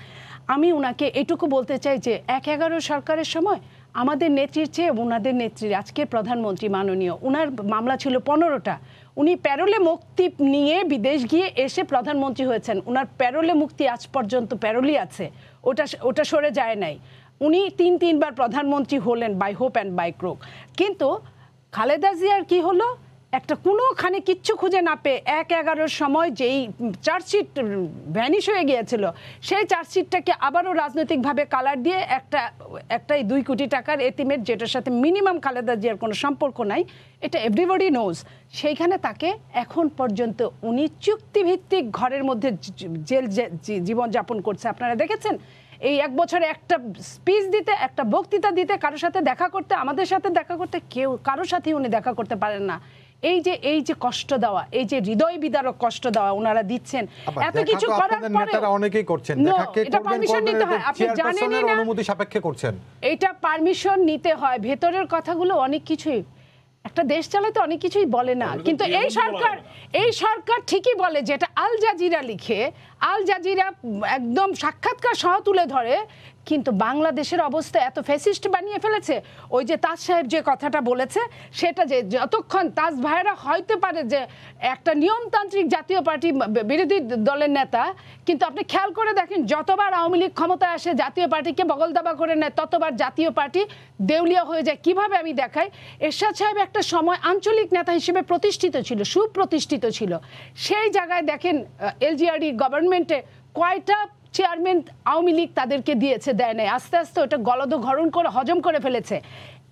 আমি ওনাকে এটুকু বলতে চাই যে এক এগারো সরকারের সময় আমাদের নেত্রীর চেয়ে ওনাদের নেত্রীর আজকের প্রধানমন্ত্রী মাননীয় ওনার মামলা ছিল পনেরোটা উনি প্যারোলে মুক্তি নিয়ে বিদেশ গিয়ে এসে প্রধানমন্ত্রী হয়েছেন ওনার প্যারোলে মুক্তি আজ পর্যন্ত প্যারোলই আছে ওটা ওটা সরে যায় নাই উনি তিন তিনবার প্রধানমন্ত্রী হলেন by hope and by crook কিন্তু খালেদা জিয়ার কি হলো একটা কোনোখানে কিচ্ছু খুঁজে না পেয়ে এক এগারোর সময় যেই চার্জশিট ভ্যানিশ হয়ে গিয়েছিল সেই চার্জশিটটাকে আবারও রাজনৈতিকভাবে কালার দিয়ে একটা একটাই দুই কোটি টাকার এতিমের যেটার সাথে মিনিমাম খালেদা জিয়ার কোনো সম্পর্ক নাই এটা এভরিবডি নোজ সেইখানে তাকে এখন পর্যন্ত উনি চুক্তিভিত্তিক ঘরের মধ্যে জেল জীবনযাপন করছে আপনারা দেখেছেন এই এক বছরে একটা স্পিচ দিতে একটা বক্তৃতা দিতে কারোর সাথে দেখা করতে আমাদের সাথে দেখা করতে কেউ কারোর সাথে উনি দেখা করতে পারেন না এই যে এই যে কষ্ট দেওয়া এই যে হৃদয় বিদারক কষ্ট দেওয়া ওনারা দিচ্ছেন এত কিছু করার পরে অনুমতি সাপেক্ষে করছেন এটা পারমিশন নিতে হয় ভেতরের কথাগুলো অনেক কিছুই একটা দেশ চালাতে অনেক কিছুই বলে না কিন্তু এই সরকার এই সরকার ঠিকই বলে যেটা আল জাজিরা লিখে আল জাজিরা একদম সাক্ষাৎকার সহ তুলে ধরে কিন্তু বাংলাদেশের অবস্থা এত ফ্যাসিস্ট বানিয়ে ফেলেছে ওই যে তাজ সাহেব যে কথাটা বলেছে সেটা যে যতক্ষণ তাজ ভাইরা হয়তে পারে যে একটা নিয়মতান্ত্রিক জাতীয় পার্টি বিরোধী দলের নেতা কিন্তু আপনি খেয়াল করে দেখেন যতবার আওয়ামী লীগ ক্ষমতায় আসে জাতীয় পার্টিকে বগল দাবা করে নেয় ততবার জাতীয় পার্টি দেউলিয়া হয়ে যায় কিভাবে আমি দেখাই এরশাদ সাহেব একটা সময় আঞ্চলিক নেতা হিসেবে প্রতিষ্ঠিত ছিল সুপ্রতিষ্ঠিত ছিল সেই জায়গায় দেখেন এলজিআরডি গভর্নমেন্টে কয়টা চেয়ারম্যান আওয়ামী লীগ তাদেরকে দিয়েছে দেয় নাই আস্তে আস্তে ওটা গলদঘরণ করে হজম করে ফেলেছে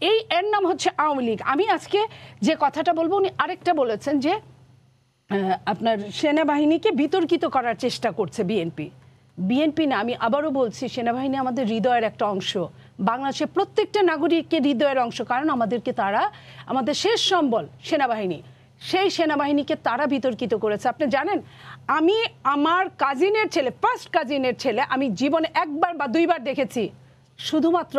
এই এর নাম হচ্ছে আওয়ামী লীগ আমি আজকে যে কথাটা বলবো উনি আরেকটা বলেছেন যে আপনার সেনাবাহিনীকে বিতর্কিত করার চেষ্টা করছে বিএনপি বিএনপি না আমি আবারও বলছি সেনাবাহিনী আমাদের হৃদয়ের একটা অংশ বাংলাদেশের প্রত্যেকটা নাগরিককে হৃদয়ের অংশ কারণ আমাদেরকে তারা আমাদের শেষ সম্বল সেনাবাহিনী সেই সেনাবাহিনীকে তারা বিতর্কিত করেছে আপনি জানেন আমি আমার কাজিনের ছেলে ফার্স্ট কাজিনের ছেলে আমি জীবনে একবার বা দুইবার দেখেছি শুধুমাত্র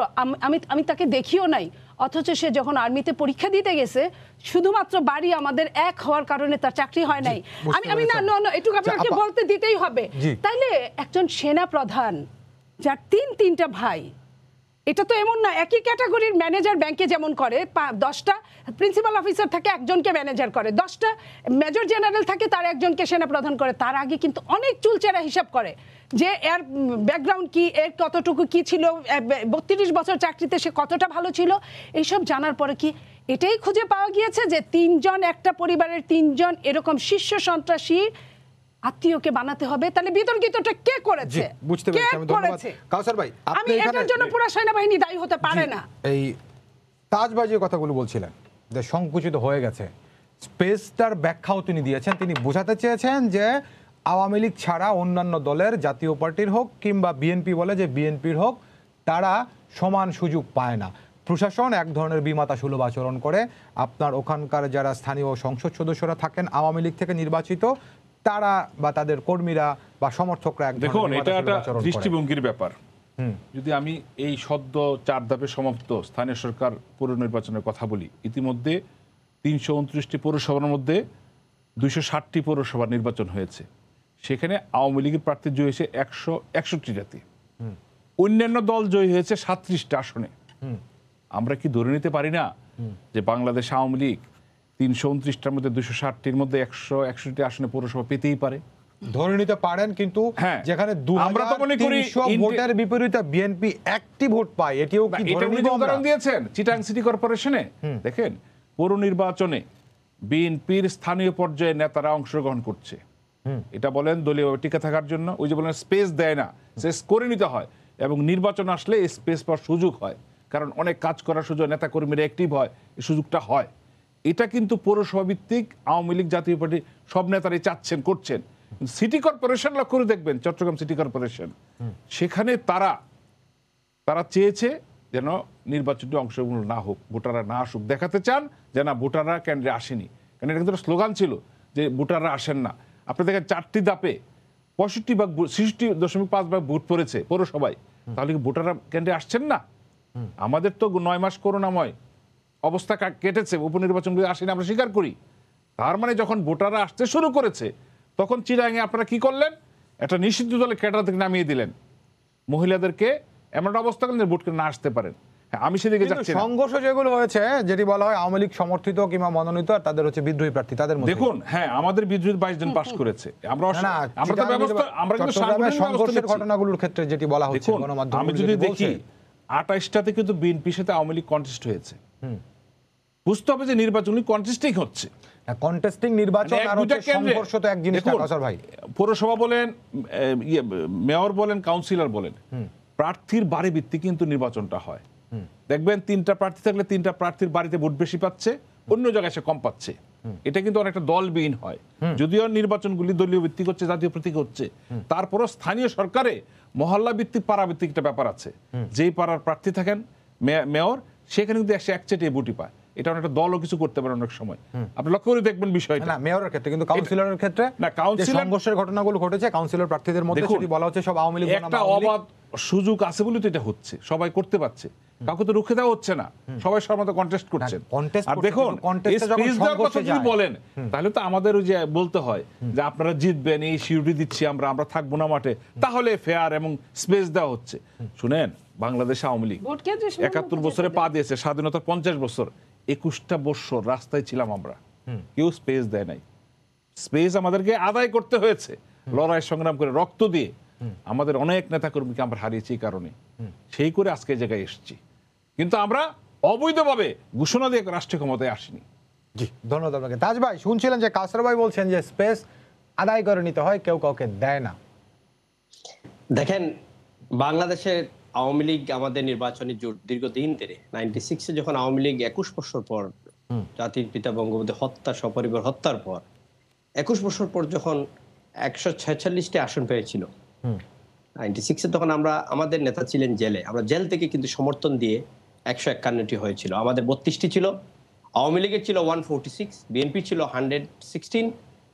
আমি আমি তাকে দেখিও নাই অথচ সে যখন আর্মিতে পরীক্ষা দিতে গেছে শুধুমাত্র বাড়ি আমাদের এক হওয়ার কারণে তার চাকরি হয় নাই আমি আমি না না এটুকু আচ্ছা, আপনাকে বলতে দিতেই হবে তাইলে একজন সেনা প্রধান যার তিন তিনটা ভাই এটা তো এমন না একই ক্যাটাগরির ম্যানেজার ব্যাংকে যেমন করে দশটা প্রিন্সিপাল অফিসার থাকে একজনকে ম্যানেজার করে দশটা মেজর জেনারেল থাকে তার একজনকে সেনাপ্রধান করে তার আগে কিন্তু অনেক চুলচেরা হিসাব করে যে এর ব্যাকগ্রাউন্ড কি এর কতটুকু কি ছিল বত্রিশ বছর চাকরিতে সে কতটা ভালো ছিল এইসব জানার পরে কি এটাই খুঁজে পাওয়া গিয়েছে যে তিনজন একটা পরিবারের তিনজন এরকম শীর্ষ সন্ত্রাসী আত্মীয়কে বানাতে হবে তাহলে বিতর্কিতটা কে করেছে বুঝতে পেরেছি কাউসার ভাই আমি এটার জন্য পুরো সেনাবাহিনী দায়ী হতে পারে না এই তাজবাজির কথাগুলো বলছিলেন যে সংকুচিত হয়ে গেছে স্পেসটার ব্যাখ্যাও তিনি দিয়েছেন তিনি বোঝাতে চেয়েছেন যে আওয়ামী লীগ ছাড়া অন্যান্য দলের জাতীয় পার্টির হোক কিংবা বিএনপি বলে যে বিএনপির হোক তারা সমান সুযোগ পায় না প্রশাসন এক ধরনের বিমাতা সুলভ আচরণ করে আপনার ওখানকার যারা স্থানীয় সংসদ সদস্যরা থাকেন আওয়ামী লীগ থেকে নির্বাচিত তারা বা তাদের কর্মীরা বা সমর্থকরা দেখুন এটা একটা দৃষ্টিভঙ্গির ব্যাপার যদি আমি এই সদ্য চার ধাপে সমাপ্ত স্থানীয় সরকার পুনর্নির্বাচনের কথা বলি ইতিমধ্যে তিনশো উনত্রিশটি পৌরসভার মধ্যে দুইশো ষাটটি পৌরসভা নির্বাচন হয়েছে সেখানে আওয়ামী লীগের প্রার্থী জয়ী হয়েছে একশো একষট্টি জাতি অন্যান্য দল জয়ী হয়েছে সাত্রিশটা আসনে আমরা কি ধরে নিতে পারি না যে বাংলাদেশ আওয়ামী লীগ তিনশো উনত্রিশটার মধ্যে দুইশো ষাটটির মধ্যে একশো একষট্টি আসনে পৌরসভা পেতেই পারে ধরে নিতে পারেন কিন্তু হ্যাঁ, যেখানে আমরা তো মনে করি ভোটের বিপরীতে বিএনপি একটি ভোট পায় এটিও কি উদাহরণ দিয়েছেন চিটাং সিটি কর্পোরেশনে দেখেন পৌর নির্বাচনে বিএনপির স্থানীয় পর্যায়ে নেতারা অংশগ্রহণ করছে এটা বলেন দলীয় টিকে থাকার জন্য ওই যে বলেন স্পেস দেয় না স্পেস করে নিতে হয় এবং নির্বাচন আসলে স্পেস পাওয়ার সুযোগ হয় কারণ অনেক কাজ করার সুযোগ নেতাকর্মীরা একটি হয় এই সুযোগটা হয় এটা কিন্তু পৌরসভা ভিত্তিক আওয়ামী লীগ জাতীয় পার্টি সব নেতারাই চাচ্ছেন করছেন সিটি কর্পোরেশন লক্ষ্য করে দেখবেন চট্টগ্রাম সিটি কর্পোরেশন সেখানে তারা তারা চেয়েছে যেন নির্বাচনটি অংশগ্রহণ না হোক ভোটাররা না আসুক দেখাতে চান যে না ভোটাররা কেন্দ্রে আসেনি কেন এটা কিন্তু স্লোগান ছিল যে ভোটাররা আসেন না আপনি দেখেন চারটি দাপে পঁয়ষট্টি ভাগ ছিষট্টি দশমিক পাঁচ ভাগ ভোট পড়েছে পৌরসভায় তাহলে কি ভোটাররা কেন্দ্রে আসছেন না আমাদের তো নয় মাস করোনাময় অবস্থা কেটেছে উপনির্বাচনগুলি আসেনি আমরা স্বীকার করি তার মানে যখন ভোটাররা আসতে শুরু করেছে তখন চিরাঙে আপনারা কি করলেন একটা নিষিদ্ধ দলে ক্যাডার থেকে নামিয়ে দিলেন মহিলাদেরকে এমন একটা অবস্থা করলেন ভোট না আসতে পারেন হ্যাঁ, আমি সেদিকে সংঘর্ষ যেগুলো হয়েছে যেটি বলা হয় আওয়ামী লীগ সমর্থিত কিংবা মনোনীত আর তাদের হচ্ছে বিদ্রোহী প্রার্থী তাদের মধ্যে দেখুন হ্যাঁ আমাদের বিদ্রোহী 22 জন পাস করেছে আমরা আমরা তো ব্যবস্থা আমরা কিন্তু সংঘর্ষের ঘটনাগুলোর ক্ষেত্রে যেটি বলা হচ্ছে গণমাধ্যম আমি যদি দেখি 28টাতে কিন্তু বিএনপি সাথে আওয়ামী লীগ কন্টেস্ট হয়েছে বুঝতে হবে যে নির্বাচন মানে কন্টেস্টিং হচ্ছে কনটেস্টিং নির্বাচন আর হচ্ছে সংঘর্ষ তো এক জিনিস না ভাই পৌরসভা বলেন ইয়ে, মেয়র বলেন কাউন্সিলর বলেন প্রার্থীর বাড়ি ভিত্তি কিন্তু নির্বাচনটা হয় দেখবেন তিনটা প্রার্থী থাকলে তিনটা প্রার্থীর বাড়িতে ভোট বেশি পাচ্ছে অন্য জায়গায় সে কম পাচ্ছে এটা কিন্তু অনেকটা দলবিহীন হয় যদিও নির্বাচনগুলি দলীয় ভিত্তিক হচ্ছে জাতীয় প্রতীক হচ্ছে তারপরও স্থানীয় সরকারে মহল্লা ভিত্তিক পাড়া ভিত্তিক একটা ব্যাপার আছে যেই পাড়ার প্রার্থী থাকেন মেয়র সেখানে কিন্তু একশো একচেটিয়ে বুটি পায় এটা একটা দলও কিছু করতে পারে অনেক সময় আপনি লক্ষ্য করে দেখবেন বিষয়টা না মেয়রের ক্ষেত্রে কিন্তু কাউন্সিলরের ক্ষেত্রে না কাউন্সিলর সংঘর্ষের ঘটনাগুলো ঘটেছে কাউন্সিলর প্রার্থীদের মধ্যে যদি বলা হচ্ছে সব আওয়ামী লীগ একটা অবাধ সুযোগ আছে বলে তো এটা হচ্ছে সবাই করতে পারছে কাউকে তো রুখে দেওয়া হচ্ছে না সবাই সবার মতো কন্টেস্ট করছেন আর দেখুন যদি বলেন তাহলে তো আমাদের ওই যে বলতে হয় যে আপনারা জিতবেন এই সিউরিটি দিচ্ছি আমরা আমরা থাকবো না মাঠে তাহলে ফেয়ার এবং স্পেস দেওয়া হচ্ছে শুনেন বাংলাদেশ আওয়ামী লীগ একাত্তর বছরে পা দিয়েছে স্বাধীনতার পঞ্চাশ বছর একুশটা বৎসর রাস্তায় ছিলাম আমরা কেউ স্পেস দেয় নাই স্পেস আমাদেরকে আদায় করতে হয়েছে লড়াই সংগ্রাম করে রক্ত দিয়ে আমাদের অনেক নেতাকর্মীকে আমরা হারিয়েছি কারণে সেই করে আজকে জায়গায় এসেছি কিন্তু আমরা অবৈধভাবে ঘোষণা দিয়ে রাষ্ট্রীয় ক্ষমতায় আসিনি জি ধন্যবাদ আপনাকে তাজ ভাই শুনছিলেন যে কাসর ভাই বলছেন যে স্পেস আদায় করে নিতে হয় কেউ কাউকে দেয় না দেখেন বাংলাদেশের আওয়ামী লীগ আমাদের নির্বাচনী জোট দীর্ঘদিন ধরে নাইনটি সিক্সে যখন আওয়ামী লীগ একুশ বছর পর জাতির পিতা বঙ্গবন্ধু হত্যা সপরিবার হত্যার পর একুশ বছর পর যখন একশো ছেচল্লিশটি আসন পেয়েছিল নাইনটি সিক্সে তখন আমরা আমাদের নেতা ছিলেন জেলে আমরা জেল থেকে কিন্তু সমর্থন দিয়ে একশো একান্নটি হয়েছিল আমাদের বত্রিশটি ছিল আওয়ামী লীগের ছিল ওয়ান ফোরটি সিক্স বিএনপি ছিল হান্ড্রেড সিক্সটিন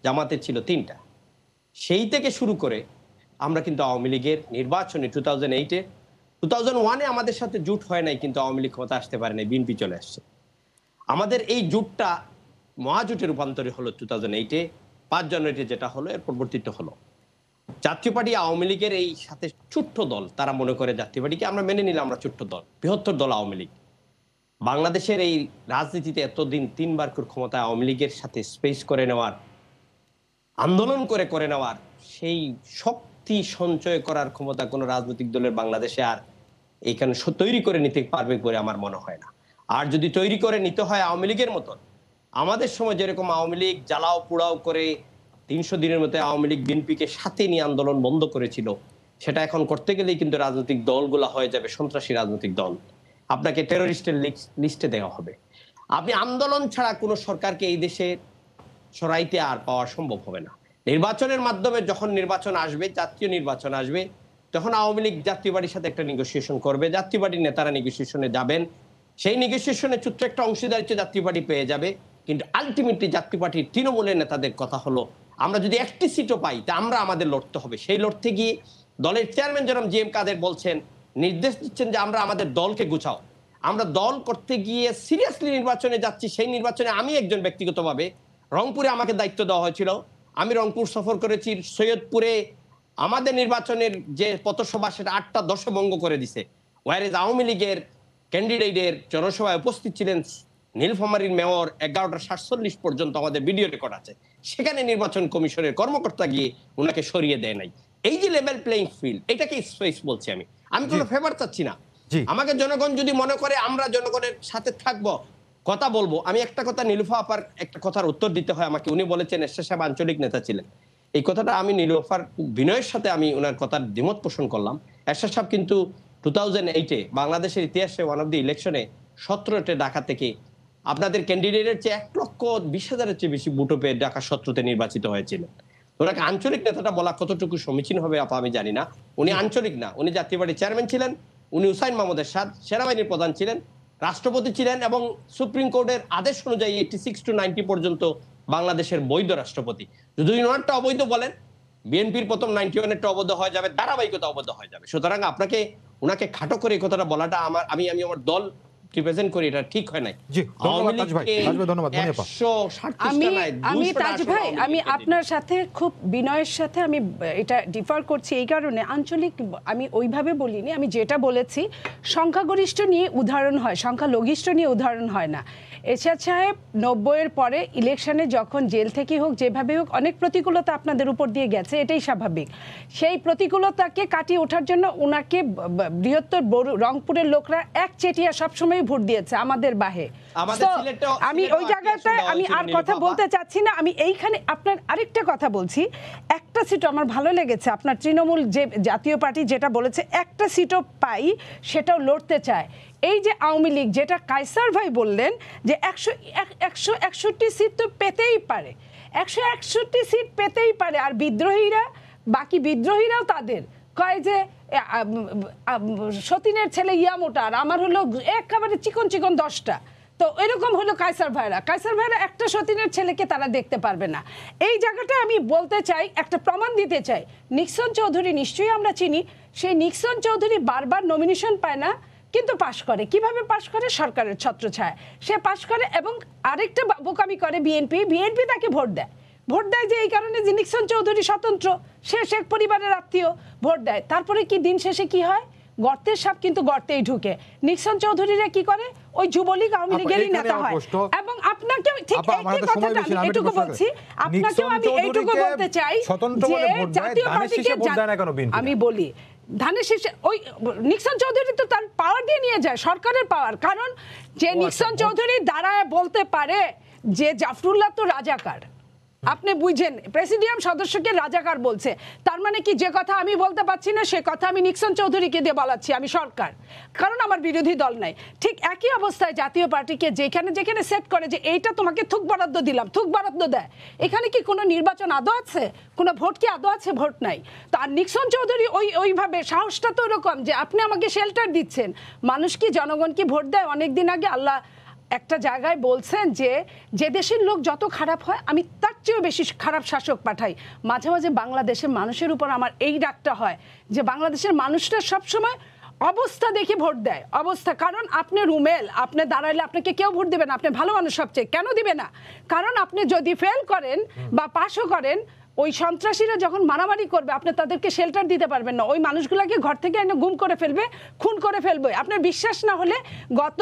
জামাতের ছিল তিনটা সেই থেকে শুরু করে আমরা কিন্তু আওয়ামী লীগের নির্বাচনে টু থাউজেন্ড এইটে টু থাউজেন্ড ওয়ানে আমাদের সাথে জুট হয় নাই কিন্তু আওয়ামী লীগ ক্ষমতা আসতে পারে নাই বিএনপি চলে আসছে আমাদের এই জুটটা মহাজুটে রূপান্তরিত হলো টু থাউজেন্ড এইটে পাঁচ জানুয়ারিতে যেটা হলো এর পরবর্তীটা হলো জাতীয় পার্টি আওয়ামী লীগের এই সাথে ছোট্ট দল তারা মনে করে জাতীয় পার্টিকে আমরা মেনে নিলাম আমরা ছোট্ট দল বৃহত্তর দল আওয়ামী লীগ বাংলাদেশের এই রাজনীতিতে এতদিন তিনবার করে ক্ষমতায় আওয়ামী লীগের সাথে স্পেস করে নেওয়ার আন্দোলন করে করে নেওয়ার সেই শক্তি সঞ্চয় করার ক্ষমতা কোনো রাজনৈতিক দলের বাংলাদেশে আর এইখানে তৈরি করে নিতে পারবে বলে আমার মনে হয় না আর যদি তৈরি করে নিতে হয় আওয়ামী লীগের মতন আমাদের সময় যেরকম আওয়ামী লীগ জ্বালাও পোড়াও করে তিনশো দিনের মতো আওয়ামী লীগ বিএনপিকে সাথে নিয়ে আন্দোলন বন্ধ করেছিল সেটা এখন করতে গেলেই কিন্তু রাজনৈতিক দলগুলো হয়ে যাবে সন্ত্রাসী রাজনৈতিক দল আপনাকে টেরোরিস্টের লিস্টে দেওয়া হবে আপনি আন্দোলন ছাড়া কোনো সরকারকে এই দেশে সরাইতে আর পাওয়া সম্ভব হবে না নির্বাচনের মাধ্যমে যখন নির্বাচন আসবে জাতীয় নির্বাচন আসবে তখন আওয়ামী লীগ যাত্রীবাড়ির সাথে একটা নেগোসিয়েশন করবে যাত্রীবাড়ির নেতারা নেগোসিয়েশনে যাবেন সেই নেগোসিয়েশনে ছোট্ট একটা অংশীদারিত্ব যাত্রীবাড়ি পেয়ে যাবে কিন্তু আলটিমেটলি যাত্রী পার্টির তৃণমূলের নেতাদের কথা হলো আমরা যদি একটি সিটও পাই তা আমরা আমাদের লড়তে হবে সেই লড়তে গিয়ে দলের চেয়ারম্যান যেরম জি এম কাদের বলছেন নির্দেশ দিচ্ছেন যে আমরা আমাদের দলকে গুছাও আমরা দল করতে গিয়ে সিরিয়াসলি নির্বাচনে যাচ্ছি সেই নির্বাচনে আমি একজন ব্যক্তিগতভাবে রংপুরে আমাকে দায়িত্ব দেওয়া হয়েছিল আমি রংপুর সফর করেছি সৈয়দপুরে আমাদের নির্বাচনের যে পথসভা সেটা আটটা দশভঙ্গ করে দিছে ওয়ার ওয়ারেজ আওয়ামী লীগের ক্যান্ডিডেটের জনসভায় উপস্থিত ছিলেন নীলফামারির মেয়র এগারোটা সাতচল্লিশ পর্যন্ত আমাদের ভিডিও রেকর্ড আছে সেখানে নির্বাচন কমিশনের কর্মকর্তা গিয়ে ওনাকে সরিয়ে দেয় নাই এই যে লেভেল প্লেইং ফিল্ড এটাকে স্পেস বলছি আমি আমি কোনো ফেভার চাচ্ছি না আমাকে জনগণ যদি মনে করে আমরা জনগণের সাথে থাকব কথা বলবো আমি একটা কথা নীলফা আপার একটা কথার উত্তর দিতে হয় আমাকে উনি বলেছেন এস সাহেব আঞ্চলিক নেতা ছিলেন এই কথাটা আমি নীলোফার বিনয়ের সাথে আমি ওনার কথার দ্বিমত পোষণ করলাম এরশাদ সাহেব কিন্তু টু থাউজেন্ড এইটে বাংলাদেশের ইতিহাসে ওয়ান অফ দি ইলেকশনে সতেরোটে ডাকা থেকে আপনাদের ক্যান্ডিডেটের চেয়ে এক লক্ষ বিশ হাজারের চেয়ে বেশি বুটো পেয়ে ডাকা সত্রতে নির্বাচিত হয়েছিলেন ওনাকে আঞ্চলিক নেতাটা বলা কতটুকু সমীচীন হবে আপা আমি জানি না উনি আঞ্চলিক না উনি জাতীয় পার্টির চেয়ারম্যান ছিলেন উনি হুসাইন মাহমুদের সাদ সেনাবাহিনীর প্রধান ছিলেন রাষ্ট্রপতি ছিলেন এবং সুপ্রিম কোর্টের আদেশ অনুযায়ী এইটি সিক্স টু নাইনটি পর্যন্ত বাংলাদেশের বৈধ রাষ্ট্রপতি যদি ওনারটা অবৈধ বলেন বিএনপির প্রথম নাইনটি ওয়ানেরটা অবৈধ হয়ে যাবে ধারাবাহিকতা অবৈধ হয়ে যাবে সুতরাং আপনাকে ওনাকে খাটো করে এই কথাটা বলাটা আমার আমি আমি আমার দল সংখ্যাগরিষ্ঠ নিয়ে উদাহরণ হয় সংখ্যালঘিষ্ঠ নিয়ে উদাহরণ হয় না এরশাদ সাহেব নব্বইয়ের পরে ইলেকশনে যখন জেল থেকে হোক যেভাবে হোক অনেক প্রতিকূলতা আপনাদের উপর দিয়ে গেছে এটাই স্বাভাবিক সেই প্রতিকূলতাকে কাটিয়ে ওঠার জন্য ওনাকে বৃহত্তর রংপুরের লোকরা এক চেটিয়া সবসময় ভোট দিয়েছে আমাদের বাহে আমি ওই জায়গাটায় আমি আর কথা বলতে চাচ্ছি না আমি এইখানে আপনার আরেকটা কথা বলছি একটা সিটও আমার ভালো লেগেছে আপনার তৃণমূল যে জাতীয় পার্টি যেটা বলেছে একটা সিটও পাই সেটাও লড়তে চায় এই যে আওয়ামী লীগ যেটা কায়সার ভাই বললেন যে একশো একশো একষট্টি সিট তো পেতেই পারে একশো একষট্টি সিট পেতেই পারে আর বিদ্রোহীরা বাকি বিদ্রোহীরাও তাদের কয় যে সতীনের ছেলে ইয়ামোটা আর আমার হলো একেবারে চিকন চিকন দশটা তো এরকম হলো কায়সার ভাইরা কায়সার ভাইরা একটা সতীনের ছেলেকে তারা দেখতে পারবে না এই জায়গাটা আমি বলতে চাই একটা প্রমাণ দিতে চাই নিক্সন চৌধুরী নিশ্চয়ই আমরা চিনি সেই নিক্সন চৌধুরী বারবার নমিনেশন পায় না কিন্তু পাশ করে কিভাবে পাশ করে সরকারের ছত্রছায়া সে পাশ করে এবং আরেকটা বোকামি করে বিএনপি বিএনপি তাকে ভোট দেয় ভোট দেয় যে এই কারণে যে নিক্সন চৌধুরী স্বতন্ত্র সে শেখ পরিবারের আত্মীয় ভোট দেয় তারপরে কি দিন শেষে কি হয় গর্তের সাপ কিন্তু গর্তেই ঢুকে নিক্সন চৌধুরীরা কি করে ওই যুবলীগ আওয়ামী লীগেরই নেতা হয় এবং আপনাকে ঠিক একই কথা আমি এটুকু বলছি আপনাকেও আমি এইটুকু বলতে চাই যে জাতীয় পার্টিকে আমি বলি ধানের শীর্ষে ওই নিক্সন চৌধুরী তো তার পাওয়ার দিয়ে নিয়ে যায় সরকারের পাওয়ার কারণ যে আচ্ছা, নিক্সন চৌধুরী দাঁড়ায় বলতে পারে যে জাফরুল্লাহ তো রাজাকার আপনি বুঝেন প্রেসিডিয়াম সদস্যকে রাজাকার বলছে তার মানে কি যে কথা আমি বলতে পারছি না সে কথা আমি নিক্সন চৌধুরীকে দিয়ে বলাচ্ছি আমি সরকার কারণ আমার বিরোধী দল নাই ঠিক একই অবস্থায় জাতীয় পার্টিকে যেখানে যেখানে সেট করে যে এইটা তোমাকে থুক বরাদ্দ দিলাম থুক বরাদ্দ দেয় এখানে কি কোনো নির্বাচন আদৌ আছে কোনো ভোট কি আদৌ আছে ভোট নাই তো আর নিক্সন চৌধুরী ওই ওইভাবে সাহসটা তো ওরকম যে আপনি আমাকে শেল্টার দিচ্ছেন মানুষ কি জনগণ কি ভোট দেয় অনেক দিন আগে আল্লাহ একটা জায়গায় বলছেন যে যে দেশের লোক যত খারাপ হয় আমি তার চেয়েও বেশি খারাপ শাসক পাঠাই মাঝে মাঝে বাংলাদেশের মানুষের উপর আমার এই ডাকটা হয় যে বাংলাদেশের মানুষটা সবসময় অবস্থা দেখে ভোট দেয় অবস্থা কারণ আপনি রুমেল আপনি দাঁড়াইলে আপনাকে কেউ ভোট দেবে না আপনি ভালো মানুষ সবচেয়ে কেন দিবে না কারণ আপনি যদি ফেল করেন বা পাশও করেন ওই সন্ত্রাসীরা যখন মারামারি করবে আপনি তাদেরকে শেল্টার দিতে পারবেন না ওই মানুষগুলোকে ঘর থেকে এনে গুম করে ফেলবে খুন করে ফেলবে আপনার বিশ্বাস না হলে গত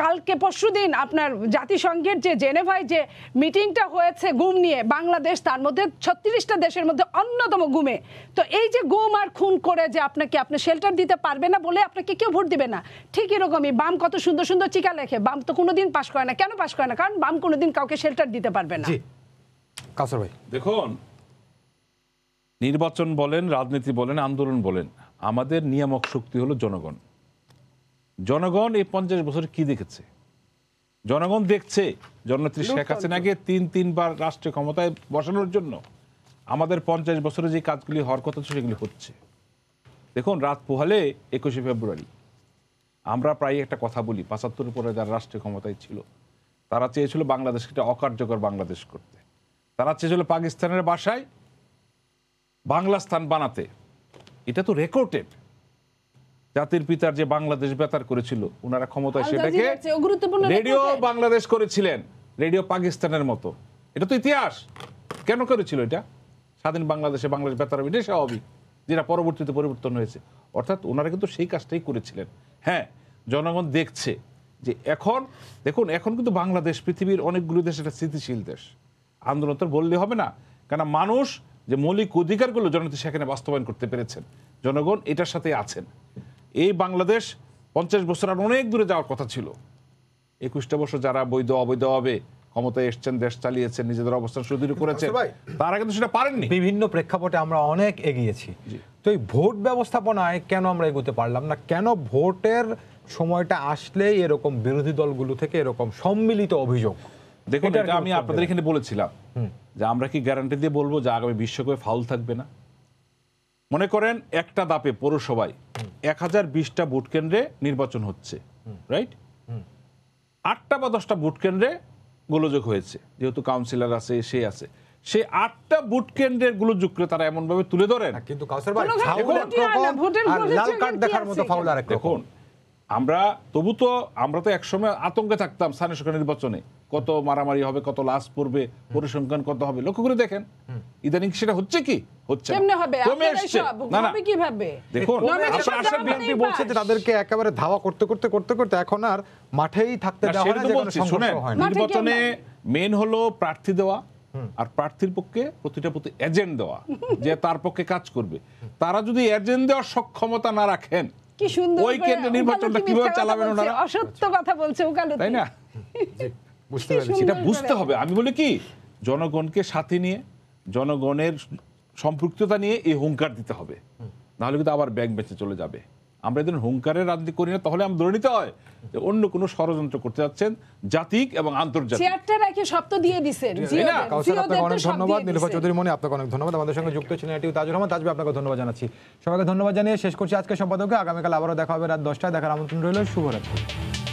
কালকে পরশু দিন আপনার জাতিসংঘের যে জেনেভায় যে মিটিংটা হয়েছে গুম নিয়ে বাংলাদেশ তার মধ্যে ছত্রিশটা দেশের মধ্যে অন্যতম গুমে তো এই যে গুম আর খুন করে যে আপনাকে আপনি শেল্টার দিতে পারবে না বলে আপনাকে কেউ ভোট দিবে না ঠিক এরকমই বাম কত সুন্দর সুন্দর চিকা লেখে বাম তো কোনোদিন পাশ করে না কেন পাশ করে না কারণ বাম কোনোদিন কাউকে শেল্টার দিতে পারবে না কাসর ভাই দেখুন নির্বাচন বলেন রাজনীতি বলেন আন্দোলন বলেন আমাদের নিয়ামক শক্তি হলো জনগণ জনগণ এই পঞ্চাশ বছর কি দেখেছে জনগণ দেখছে জননেত্রী শেখ হাসিনাকে তিন তিনবার রাষ্ট্রীয় ক্ষমতায় বসানোর জন্য আমাদের পঞ্চাশ বছরে যে কাজগুলি হওয়ার কথা ছিল সেগুলি হচ্ছে দেখুন রাত পোহালে একুশে ফেব্রুয়ারি আমরা প্রায় একটা কথা বলি পাঁচাত্তর পরে যারা রাষ্ট্রীয় ক্ষমতায় ছিল তারা চেয়েছিল বাংলাদেশকে একটা অকার্যকর বাংলাদেশ করতে তারা চেয়েছিল পাকিস্তানের বাসায় বাংলা স্থান বানাতে এটা তো রেকর্ডেড জাতির পিতার যে বাংলাদেশ বেতার করেছিল ওনারা ক্ষমতায় সেটাকে রেডিও বাংলাদেশ করেছিলেন রেডিও পাকিস্তানের মতো এটা তো ইতিহাস কেন করেছিল এটা স্বাধীন বাংলাদেশে বাংলাদেশ বেতার হবে এটাই স্বাভাবিক যেটা পরবর্তীতে পরিবর্তন হয়েছে অর্থাৎ ওনারা কিন্তু সেই কাজটাই করেছিলেন হ্যাঁ জনগণ দেখছে যে এখন দেখুন এখন কিন্তু বাংলাদেশ পৃথিবীর অনেকগুলো দেশ একটা স্থিতিশীল দেশ আন্দোলন তো বললে হবে না কেন মানুষ যে মৌলিক অধিকারগুলো জনতা সেখানে বাস্তবায়ন করতে পেরেছেন জনগণ এটার সাথে আছেন এই বাংলাদেশ পঞ্চাশ বছর আর অনেক দূরে যাওয়ার কথা ছিল একুশটা বছর যারা বৈধ অবৈধ হবে ক্ষমতায় এসছেন দেশ চালিয়েছেন নিজেদের অবস্থান সুদৃঢ় করেছে তারা কিন্তু সেটা পারেননি বিভিন্ন প্রেক্ষাপটে আমরা অনেক এগিয়েছি তো এই ভোট ব্যবস্থাপনায় কেন আমরা এগোতে পারলাম না কেন ভোটের সময়টা আসলেই এরকম বিরোধী দলগুলো থেকে এরকম সম্মিলিত অভিযোগ দেখুন আমি আপনাদের এখানে বলেছিলাম যে আমরা কি গ্যারান্টি দিয়ে বলবো যে আগামী বিশ্বকাপে ফাউল থাকবে না মনে করেন একটা দাপে পৌরসভায় এক হাজার বিশটা ভোট কেন্দ্রে নির্বাচন হচ্ছে রাইট আটটা বা দশটা ভোট কেন্দ্রে গোলযোগ হয়েছে যেহেতু কাউন্সিলর আছে সে আছে সে আটটা বুট কেন্দ্রের গুলো যুক্ত তারা এমন ভাবে তুলে ধরেন কিন্তু দেখুন আমরা তবু তো আমরা তো একসময় আতঙ্কে থাকতাম স্থানীয় সরকার নির্বাচনে কত মারামারি হবে কত লাশ পড়বে পরিসংখ্যান কত হবে লক্ষ্য করে দেখেন ইদানিং সেটা হচ্ছে কি প্রার্থীর পক্ষে প্রতিটা প্রতি এজেন্ট দেওয়া যে তার পক্ষে কাজ করবে তারা যদি এজেন্ট দেওয়ার সক্ষমতা না রাখেন কি সুন্দর নির্বাচনটা কিভাবে চালাবেন ওনারা অসত্য কথা বলছে তাই না বুঝতে পেরেছি এটা বুঝতে হবে আমি বলি কি জনগণকে সাথে নিয়ে জনগণের সম্পৃক্ততা নিয়ে এই হুঙ্কার দিতে হবে নাহলে কিন্তু আবার ব্যাংক বেঁচে চলে যাবে আমরা যদি হুঙ্কারের রাজনীতি করি না তাহলে আমি ধরে নিতে হয় যে অন্য কোনো ষড়যন্ত্র করতে যাচ্ছেন জাতিক এবং আন্তর্জাতিক চেয়ারটা রাখি শব্দ দিয়ে দিবেন আপনাকে অনেক ধন্যবাদ নীলফা চৌধুরী মনে আপনাকে অনেক ধন্যবাদ আমাদের সঙ্গে যুক্ত ছিলেন এটি তাজুর রহমান তাজবে আপনাকে ধন্যবাদ জানাচ্ছি সবাইকে ধন্যবাদ জানিয়ে শেষ করছি আজকে সম্পাদকে আগামীকাল আবারও দেখা হবে রাত দশটায় দেখার আমন্ত্রণ রইল শুভরাত্রি